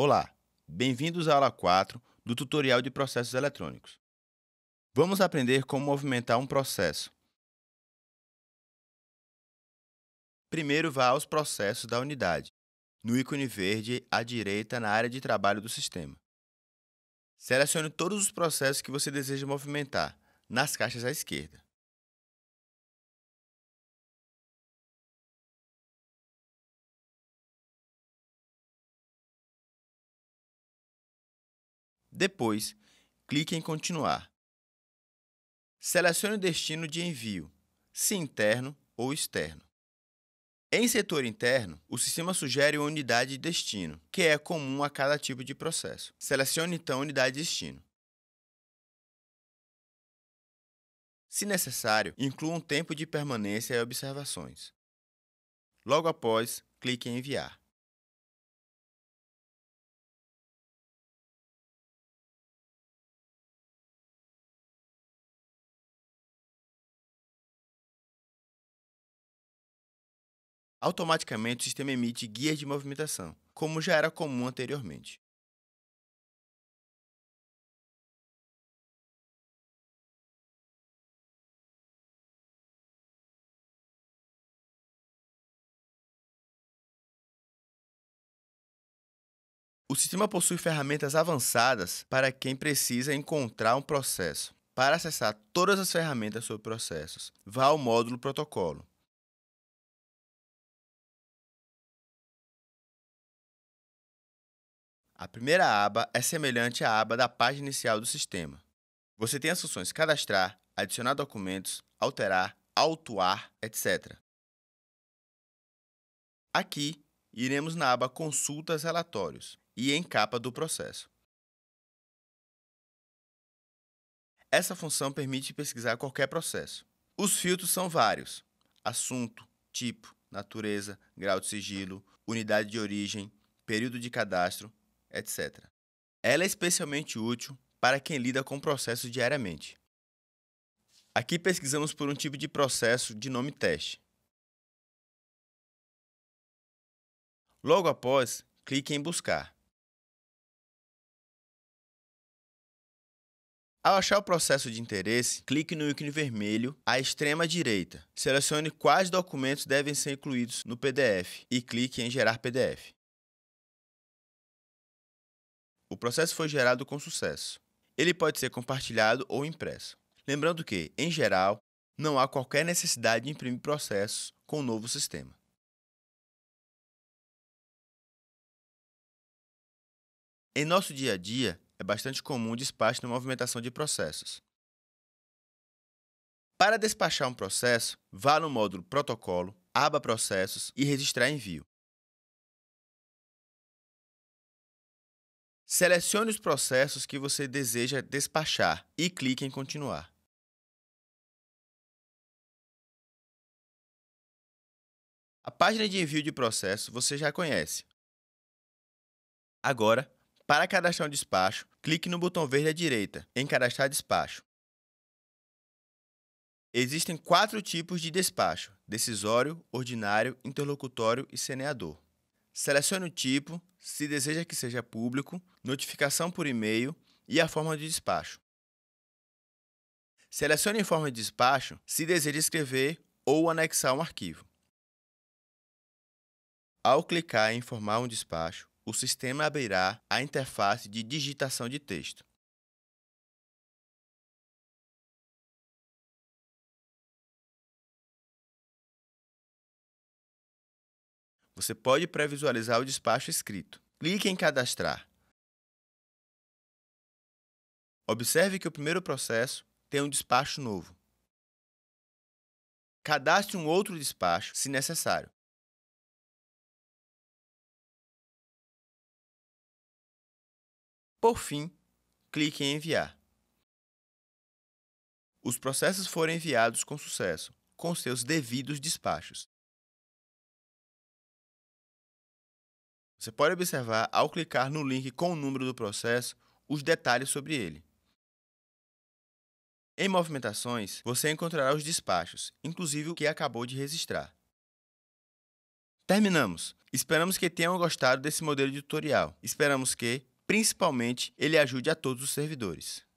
Olá, bem-vindos à aula 4 do tutorial de processos eletrônicos. Vamos aprender como movimentar um processo. Primeiro, vá aos processos da unidade, no ícone verde à direita na área de trabalho do sistema. Selecione todos os processos que você deseja movimentar, nas caixas à esquerda. Depois, clique em Continuar. Selecione o destino de envio, se interno ou externo. Em setor interno, o sistema sugere uma unidade de destino, que é comum a cada tipo de processo. Selecione então a unidade de destino. Se necessário, inclua um tempo de permanência e observações. Logo após, clique em Enviar. automaticamente o sistema emite guias de movimentação, como já era comum anteriormente. O sistema possui ferramentas avançadas para quem precisa encontrar um processo. Para acessar todas as ferramentas sobre processos, vá ao módulo Protocolo. A primeira aba é semelhante à aba da página inicial do sistema. Você tem as funções cadastrar, adicionar documentos, alterar, autuar, etc. Aqui, iremos na aba Consultas Relatórios e em Capa do processo. Essa função permite pesquisar qualquer processo. Os filtros são vários: assunto, tipo, natureza, grau de sigilo, unidade de origem, período de cadastro etc. Ela é especialmente útil para quem lida com processos diariamente. Aqui pesquisamos por um tipo de processo de nome teste. Logo após, clique em Buscar. Ao achar o processo de interesse, clique no ícone vermelho à extrema direita. Selecione quais documentos devem ser incluídos no PDF e clique em Gerar PDF. O processo foi gerado com sucesso. Ele pode ser compartilhado ou impresso. Lembrando que, em geral, não há qualquer necessidade de imprimir processos com o novo sistema. Em nosso dia a dia, é bastante comum o despacho na movimentação de processos. Para despachar um processo, vá no módulo Protocolo, aba Processos e registrar envio. Selecione os processos que você deseja despachar e clique em Continuar. A página de envio de processo você já conhece. Agora, para cadastrar um despacho, clique no botão verde à direita, em Cadastrar despacho. Existem quatro tipos de despacho: decisório, ordinário, interlocutório e seneador selecione o tipo, se deseja que seja público, notificação por e-mail e a forma de despacho. Selecione a forma de despacho se deseja escrever ou anexar um arquivo. Ao clicar em Formar um despacho, o sistema abrirá a interface de digitação de texto. Você pode pré-visualizar o despacho escrito. Clique em cadastrar. Observe que o primeiro processo tem um despacho novo. Cadastre um outro despacho, se necessário. Por fim, clique em enviar. Os processos foram enviados com sucesso, com seus devidos despachos. Você pode observar, ao clicar no link com o número do processo, os detalhes sobre ele. Em movimentações, você encontrará os despachos, inclusive o que acabou de registrar. Terminamos! Esperamos que tenham gostado desse modelo de tutorial. Esperamos que, principalmente, ele ajude a todos os servidores.